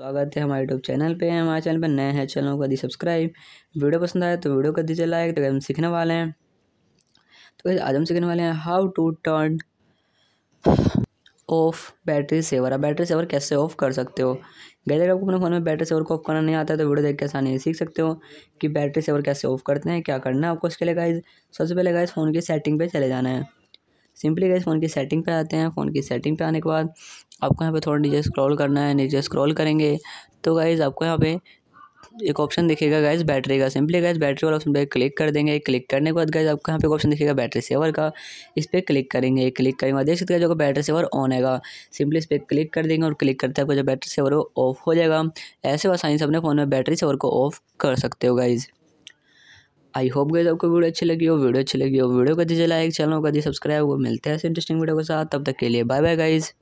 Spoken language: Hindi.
स्वागत है हमारे यूट्यूब चैनल पे हमारे चैनल पर नए हैं चैनल को दी सब्सक्राइब वीडियो पसंद आए तो वीडियो कर दीजिए लाइक तो हम सीखने वाले हैं तो आज हम सीखने वाले हैं how to turn off battery saver आप बैटरी सेवर कैसे ऑफ कर सकते हो गैर अगर आपको अपने फ़ोन में बैटरी सेवर को ऑफ करना नहीं आता है तो वीडियो देख के आसानी सीख सकते हो कि बैटरी सेवर कैसे ऑफ करते हैं क्या करना है आपको इसके लिए गाइज सबसे पहले गाइज फ़ोन की सेटिंग पे चले जाना है सिंपली गैस फ़ोन की सेटिंग पे आते हैं फ़ोन की सेटिंग पे आने के बाद आपको यहाँ पे थोड़ा नीचे स्क्रॉल करना है नीचे स्क्रॉल करेंगे तो गाइज़ आपको यहाँ पे एक ऑप्शन दिखेगा गैस बैटरी का सिंपली गैस बैटरी वाला ऑप्शन पे क्लिक कर देंगे क्लिक करने के बाद गैस आपको यहाँ पे ऑप्शन दिखेगा बैटरी सेवर का इस पर क्लिक करेंगे क्लिक करेंगे देख सकते हैं जो बैटरी सेवर ऑन है सिंपली इस पर क्लिक कर देंगे और क्लिक करते आपका जो बैटरी सेवर वो ऑफ हो जाएगा ऐसे आसानी से अपने फ़ोन में बैटरी सेवर को ऑफ कर सकते हो गाइज़ आई होप गए आपको वीडियो अच्छी लगी हो वीडियो अच्छी लगी हो वीडियो का दीजिए लाइक चैनल का दी सब्सक्राइब हो मिलते हैं ऐसे इंटरेस्टिंग वीडियो के साथ तब तक के लिए बाय बाय गाइज़